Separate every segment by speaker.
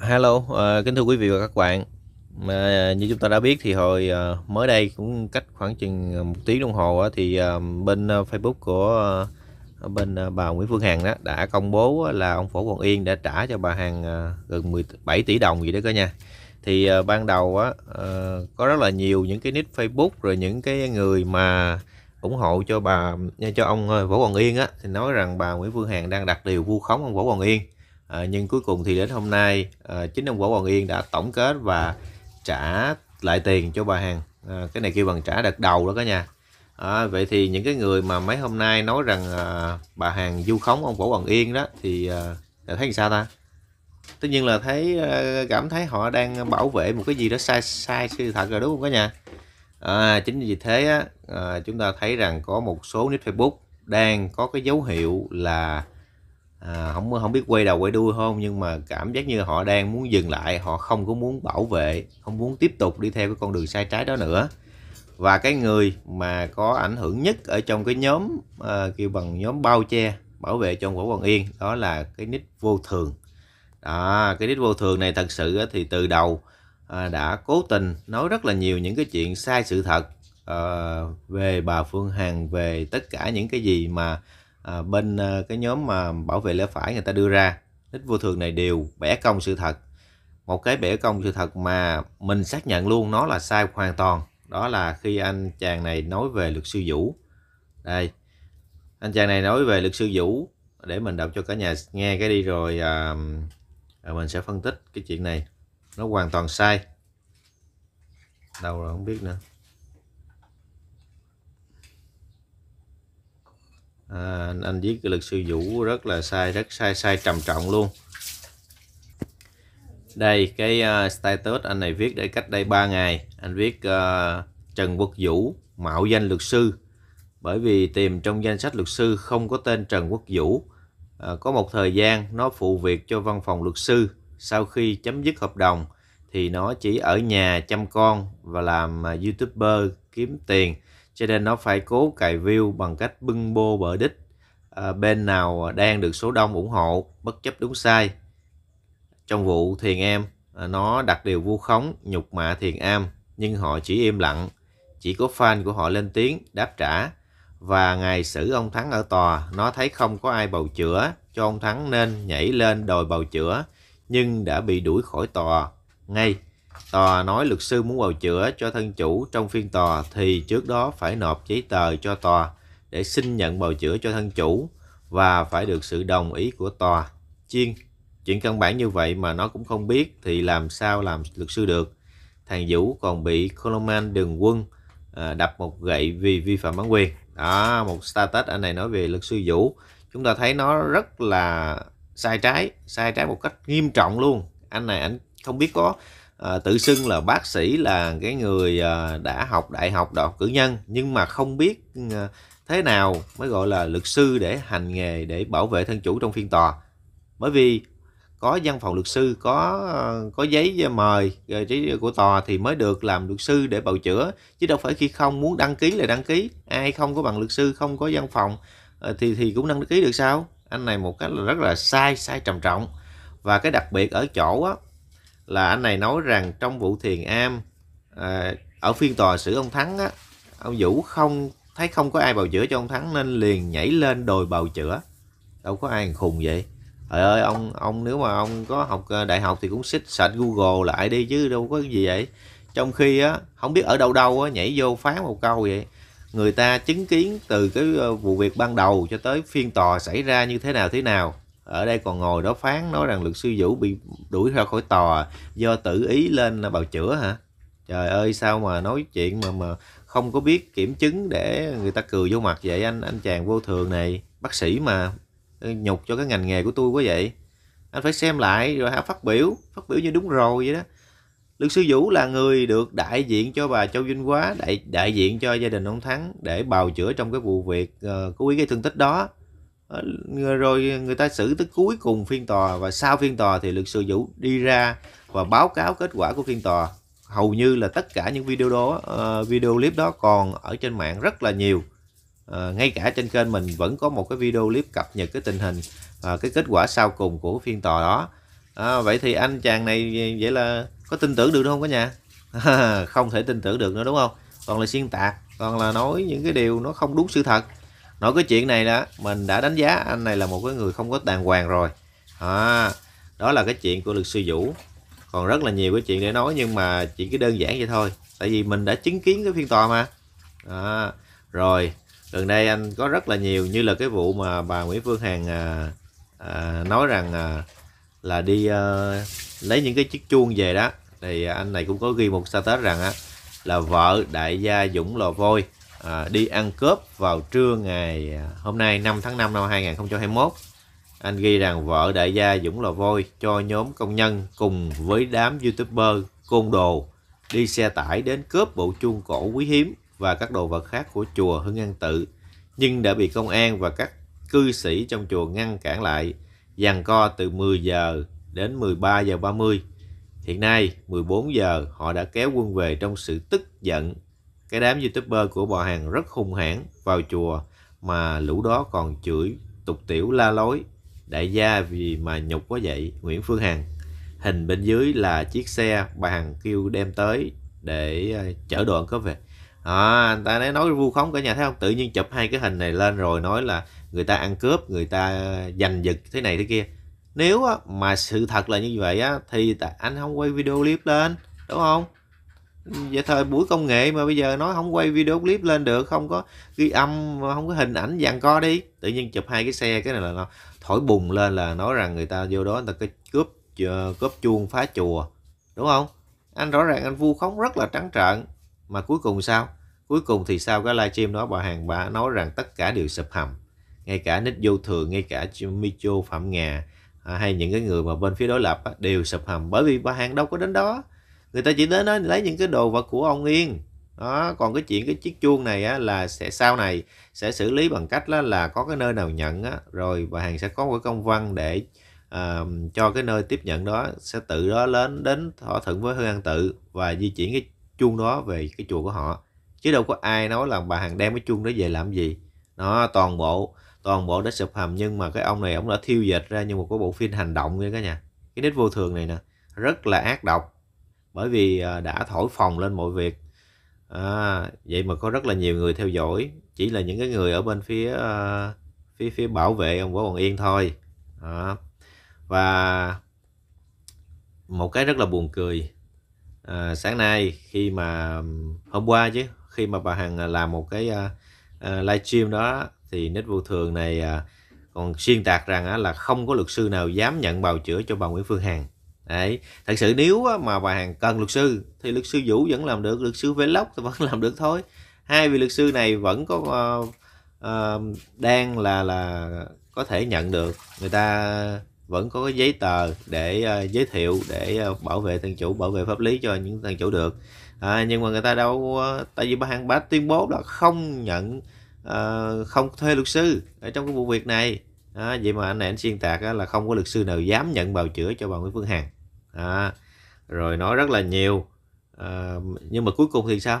Speaker 1: hello à, kính thưa quý vị và các bạn mà như chúng ta đã biết thì hồi à, mới đây cũng cách khoảng chừng ờ, một tiếng đồng hồ á, thì à, bên Facebook của à, bên à, bà Nguyễn Phương Hằng đó đã công bố là ông Phổ Quang Yên đã trả cho bà Hằng à, gần 17 tỷ đồng gì đó cả nha. thì à, ban đầu á à, có rất là nhiều những cái nick Facebook rồi những cái người mà ủng hộ cho bà cho ông Võ Hoàng Yên á thì nói rằng bà Nguyễn Phương Hằng đang đặt điều vu khống ông Võ Hoàng Yên à, nhưng cuối cùng thì đến hôm nay à, chính ông Võ Hoàng Yên đã tổng kết và trả lại tiền cho bà Hằng à, cái này kêu bằng trả đợt đầu đó cả nhà à, vậy thì những cái người mà mấy hôm nay nói rằng à, bà Hằng du khống ông Võ Hoàng Yên đó thì à, thấy sao ta tất nhiên là thấy à, cảm thấy họ đang bảo vệ một cái gì đó sai sai sự thật rồi đúng không cả nhà à, chính vì thế á, à, chúng ta thấy rằng có một số nick Facebook đang có cái dấu hiệu là à, không không biết quay đầu quay đuôi không nhưng mà cảm giác như họ đang muốn dừng lại họ không có muốn bảo vệ không muốn tiếp tục đi theo cái con đường sai trái đó nữa và cái người mà có ảnh hưởng nhất ở trong cái nhóm à, kêu bằng nhóm bao che bảo vệ cho Võ Hoàng Yên đó là cái nick vô thường à, cái nick vô thường này thật sự thì từ đầu à, đã cố tình nói rất là nhiều những cái chuyện sai sự thật à, về bà Phương Hằng về tất cả những cái gì mà à, bên à, cái nhóm mà bảo vệ lẽ phải người ta đưa ra tích vô thường này đều bẻ cong sự thật một cái bẻ cong sự thật mà mình xác nhận luôn nó là sai hoàn toàn đó là khi anh chàng này nói về luật sư vũ đây anh chàng này nói về luật sư vũ để mình đọc cho cả nhà nghe cái đi rồi à, à, mình sẽ phân tích cái chuyện này nó hoàn toàn sai đâu rồi không biết nữa à, anh, anh viết cái luật sư Vũ rất là sai rất sai sai trầm trọng luôn đây cái uh, status anh này viết để cách đây 3 ngày anh viết uh, Trần Quốc Vũ mạo danh luật sư bởi vì tìm trong danh sách luật sư không có tên Trần Quốc Vũ à, có một thời gian nó phụ việc cho văn phòng luật sư sau khi chấm dứt hợp đồng thì nó chỉ ở nhà chăm con và làm à, youtuber kiếm tiền cho nên nó phải cố cài view bằng cách bưng bô bờ đích à, bên nào đang được số đông ủng hộ bất chấp đúng sai trong vụ thiền em à, ờ, nó đặt điều vu khống nhục mạ thiền am nhưng họ chỉ im lặng chỉ có fan của họ lên tiếng đáp trả và ngày xử ông thắng ở tòa nó thấy không có ai bầu chữa cho ông thắng nên nhảy lên đòi bầu chữa nhưng đã bị đuổi khỏi tòa ngay tòa nói luật sư muốn bào chữa cho thân chủ trong phiên tòa thì trước đó phải nộp giấy tờ cho tòa để xin nhận bào chữa cho thân chủ và phải được sự đồng ý của tòa. Chiên, chuyện căn bản như vậy mà nó cũng không biết thì làm sao làm luật sư được. Thằng Vũ còn bị Coleman Đường Quân ờ, đập một gậy vì vi phạm bản quyền. Đó, một status anh này nói về luật sư Vũ. Chúng ta thấy nó rất là sai trái, sai trái một cách nghiêm trọng luôn. Anh này anh không biết có à, tự xưng là bác sĩ là cái người à, đã học đại học đại học cử nhân nhưng mà không biết à, thế nào mới gọi là luật sư để hành nghề để bảo vệ thân chủ trong phiên tòa bởi vì có văn phòng luật sư có có giấy mời giấy của tòa thì mới được làm luật sư để bào chữa chứ đâu phải khi không muốn đăng ký là đăng ký ai không có bằng luật sư không có văn phòng thì thì cũng đăng ký được sao anh này một cách là rất là sai sai trầm trọng và cái đặc biệt ở chỗ á, là anh này nói rằng trong vụ thiền am à, ở phiên tòa xử ông thắng á ông vũ không thấy không có ai bào chữa cho ông thắng nên liền nhảy lên đồi bào chữa đâu có ai khùng vậy trời ơi ông ông nếu mà ông có học à, đại học thì cũng xích sạch google lại đi chứ đâu có gì vậy trong khi á không biết ở đâu đâu á nhảy vô phá một câu vậy người ta chứng kiến từ cái à, vụ việc ban đầu cho tới phiên tòa xảy ra như thế nào thế nào ở đây còn ngồi đó phán nói rằng luật sư vũ bị đuổi ra khỏi tòa do tự ý lên bào chữa hả trời ơi sao mà nói chuyện mà mà không có biết kiểm chứng để người ta cười vô mặt vậy anh anh chàng vô thường này bác sĩ mà nhục cho cái ngành nghề của tôi quá vậy anh phải xem lại rồi hả phát biểu phát biểu như đúng rồi vậy đó luật sư vũ là người được đại diện cho bà châu vinh quá đại đại diện cho gia đình ông thắng để bào chữa trong cái vụ việc uh, cố ý gây thương tích đó Ờ, rồi người ta xử tới cuối cùng phiên tòa và sau phiên tòa thì luật sư Vũ đi ra và báo cáo kết quả của phiên tòa hầu như là tất cả những video đó uh, video clip đó còn ở trên mạng rất là nhiều uh, ngay cả trên kênh mình vẫn có một cái video clip cập nhật cái tình hình uh, cái kết quả sau cùng của phiên tòa đó à, vậy thì anh chàng này vậy là có tin tưởng được đúng không cả nhà không thể tin tưởng được nữa đúng không còn là xuyên tạc còn là nói những cái điều nó không đúng sự thật nói cái chuyện này đó mình đã đánh giá anh này là một cái người không có đàng hoàng rồi à, đó là cái chuyện của luật sư vũ còn rất là nhiều cái chuyện để nói nhưng mà chỉ cái đơn giản vậy thôi tại vì mình đã chứng kiến cái phiên tòa mà à, rồi gần đây anh có rất là nhiều như là cái vụ mà bà Nguyễn Phương Hằng à, à, nói rằng à, là đi à, lấy những cái chiếc chuông về đó thì anh này cũng có ghi một status rằng á là vợ đại gia Dũng Lò Vôi à, đi ăn cướp vào trưa ngày à, hôm nay 5 tháng 5 năm 2021 anh ghi rằng vợ đại gia Dũng Lò Vôi cho nhóm công nhân cùng với đám youtuber côn đồ đi xe tải đến cướp bộ chuông cổ quý hiếm và các đồ vật khác của chùa Hưng An Tự nhưng đã bị công an và các cư sĩ trong chùa ngăn cản lại dàn co từ 10 giờ đến 13 giờ 30 Hiện nay, 14 giờ, họ đã kéo quân về trong sự tức giận cái đám youtuber của bò hàng rất hung hãn vào chùa mà lũ đó còn chửi tục tiểu la lối đại gia vì mà nhục quá vậy Nguyễn Phương Hằng hình bên dưới là chiếc xe bà Hằng kêu đem tới để ờ, chở đồ ăn cướp về à, anh ta nói nói vu khống cả nhà thấy không tự nhiên chụp hai cái hình này lên rồi nói là người ta ăn cướp người ta giành giật thế này thế kia nếu mà sự thật là như vậy thì anh không quay video clip lên đúng không dạ thời buổi công nghệ mà bây giờ nó không quay video clip lên được không có ghi âm không có hình ảnh dàn co đi tự nhiên chụp hai cái xe cái này là nó thổi bùng lên là nói rằng người ta vô đó người ta cái cướp ờ, cướp chuông phá chùa đúng không anh rõ ràng anh vu khống rất là trắng trợn mà cuối cùng sao cuối cùng thì sao cái livestream đó bà hàng bà nói rằng tất cả đều sập hầm ngay cả nick vô thường ngay cả micho phạm ngà à, hay những cái người mà bên phía đối lập đều sập hầm bởi vì bà hàng đâu có đến đó người ta chỉ đến đó lấy những cái đồ vật của ông yên đó còn cái chuyện cái chiếc chuông này á, là sẽ sau này sẽ xử lý bằng cách là, là có cái nơi nào nhận á, rồi bà hàng sẽ có cái công văn để uh, cho cái nơi tiếp nhận đó sẽ tự đó lên đến thỏa thuận với hương an tự và di chuyển cái chuông đó về cái chùa của họ chứ đâu có ai nói là bà hàng đem cái chuông đó về làm gì nó toàn bộ toàn bộ đã sụp hầm nhưng mà cái ông này ông đã thiêu dệt ra như một cái bộ phim hành động nha cả nhà cái nét vô thường này nè rất là ác độc bởi vì à, đã thổi phòng lên mọi việc à, vậy mà có rất là nhiều người theo dõi chỉ là những cái người ở bên phía à, phía phía bảo vệ ông Võ Hoàng Yên thôi à, và một cái rất là buồn cười à, sáng nay khi mà hôm qua chứ khi mà bà Hằng à, làm một cái uh, uh, live stream đó thì nít vô thường này uh, còn xuyên tạc rằng uh, là không có luật sư nào dám nhận bào chữa cho bà Nguyễn Phương Hằng Đấy. thật sự nếu mà bà hàng cần luật sư thì luật sư vũ vẫn làm được luật sư vlog thì vẫn làm được thôi hai vị luật sư này vẫn có uh, uh, đang là là có thể nhận được người ta vẫn có cái giấy tờ để uh, giới thiệu để uh, bảo vệ thân chủ bảo vệ pháp lý cho những thân chủ được à, nhưng mà người ta đâu uh, tại vì bà hàng bá tuyên bố là không nhận uh, không thuê luật sư ở trong cái vụ việc này à, vậy mà anh này anh xuyên tạc á, là không có luật sư nào dám nhận bào chữa cho bà Nguyễn Phương Hằng à, rồi nói rất là nhiều à, nhưng mà cuối cùng thì sao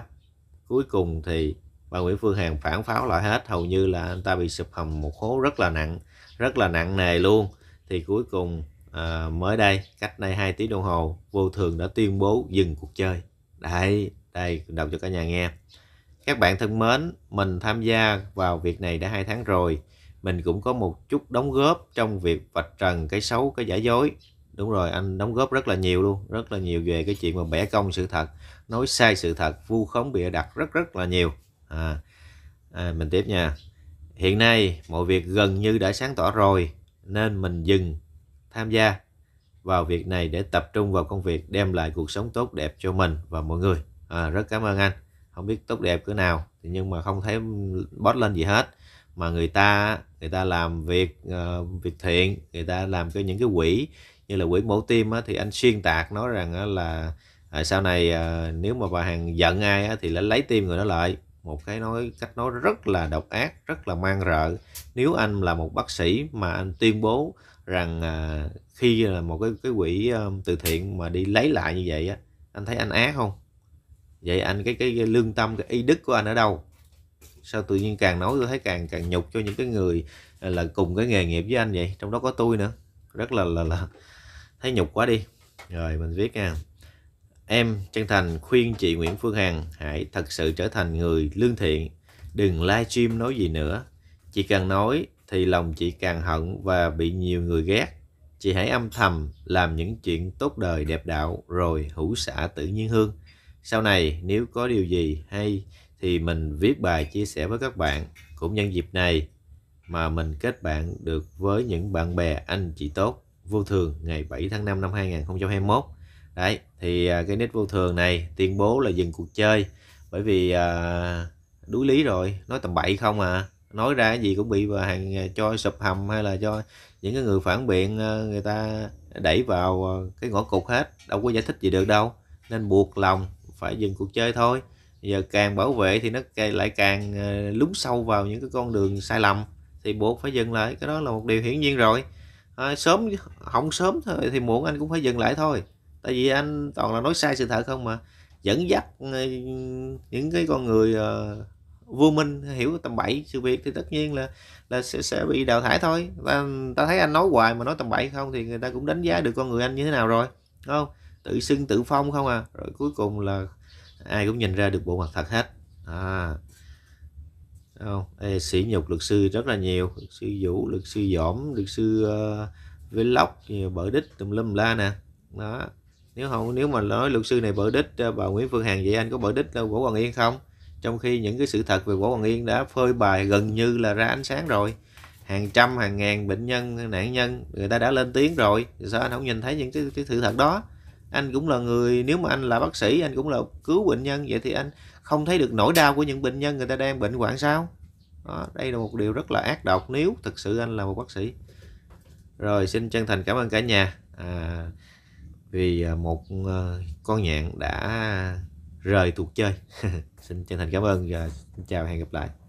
Speaker 1: cuối cùng thì bà Nguyễn Phương Hằng phản pháo lại hết hầu như là anh ta bị sụp hầm một hố rất là nặng rất là nặng nề luôn thì cuối cùng à, mới đây cách đây hai tiếng đồng hồ vô thường đã tuyên bố dừng cuộc chơi đây đây đọc cho cả nhà nghe các bạn thân mến mình tham gia vào việc này đã hai tháng rồi mình cũng có một chút đóng góp trong việc vạch trần cái xấu cái giả dối đúng rồi anh đóng góp rất là nhiều luôn rất là nhiều về cái chuyện mà bẻ cong sự thật nói sai sự thật vu khống bịa đặt rất rất là nhiều à, à mình tiếp nha hiện nay mọi việc gần như đã sáng tỏ rồi nên mình dừng tham gia vào việc này để tập trung vào công việc đem lại cuộc sống tốt đẹp cho mình và mọi người à, rất cảm ơn anh không biết tốt đẹp cửa nào nhưng mà không thấy bót lên gì hết mà người ta người ta làm việc uh, việc thiện người ta làm cái những cái quỹ như là quỹ mổ tim á, thì anh xuyên tạc nói rằng là à, sau này à, nếu mà bà Hằng giận ai á, thì lấy lấy tim người đó lại một cái nói cách nói rất là độc ác rất là mang rợ nếu anh là một bác sĩ mà anh tuyên bố rằng à, khi là một cái cái quỹ um, từ thiện mà đi lấy lại như vậy á anh thấy anh ác không vậy anh cái, cái cái lương tâm cái ý đức của anh ở đâu sao tự nhiên càng nói tôi thấy càng càng nhục cho những cái người à, là cùng cái nghề nghiệp với anh vậy trong đó có tôi nữa rất là là là thấy nhục quá đi rồi mình viết nha em chân thành khuyên chị Nguyễn Phương Hằng hãy thật sự trở thành người lương thiện đừng livestream nói gì nữa chị càng nói thì lòng chị càng hận và bị nhiều người ghét chị hãy âm thầm làm những chuyện tốt đời đẹp đạo rồi hữu xả tự nhiên hương sau này nếu có điều gì hay thì mình viết bài chia sẻ với các bạn cũng nhân dịp này mà mình kết bạn được với những bạn bè anh chị tốt vô thường ngày 7 tháng 5 năm 2021 đấy thì à, cái nít vô thường này tuyên bố là dừng cuộc chơi bởi vì à, đuối lý rồi nói tầm bậy không à nói ra gì cũng bị hàng à, cho sụp hầm hay là cho những cái người phản biện à, người ta đẩy vào cái ngõ cụt hết đâu có giải thích gì được đâu nên buộc lòng phải dừng cuộc chơi thôi giờ càng bảo vệ thì nó lại càng lún sâu vào những cái con đường sai lầm thì buộc phải dừng lại cái đó là một điều hiển nhiên rồi à, sớm không sớm thôi thì muộn anh cũng phải dừng lại thôi tại vì anh toàn là nói sai sự thật không mà dẫn dắt ừ, những cái con người uh, vô minh hiểu tầm bậy sự việc thì tất nhiên là là sẽ, sẽ bị đào thải thôi ta, ta thấy anh nói hoài mà nói tầm bậy không thì người ta cũng đánh giá được con người anh như thế nào rồi đúng không tự xưng tự phong không à rồi cuối cùng là ai cũng nhìn ra được bộ mặt thật hết à không Ê, sỉ nhục luật sư rất là nhiều luật sư vũ luật sư dõm luật sư uh, vlog bở đích tùm lum la nè đó nếu không nếu mà nói luật sư này bở đích ờ, bà Nguyễn Phương Hằng vậy anh có bở đích đâu Võ Hoàng Yên không trong khi những cái sự thật về Võ Hoàng Yên đã phơi bài gần như là ra ánh sáng rồi hàng trăm hàng ngàn bệnh nhân nạn nhân người ta đã lên tiếng rồi sao anh không nhìn thấy những cái, cái sự thật đó anh cũng là người nếu mà anh là bác sĩ anh cũng là cứu bệnh nhân vậy thì anh không thấy được nỗi đau của những bệnh nhân người ta đang bệnh hoạn sao đó, đây là một điều rất là ác độc nếu thực sự anh là một bác sĩ rồi xin chân thành cảm ơn cả nhà à, vì à, một ờ, con nhạn đã rời cuộc chơi xin chân thành cảm ơn và chào hẹn gặp lại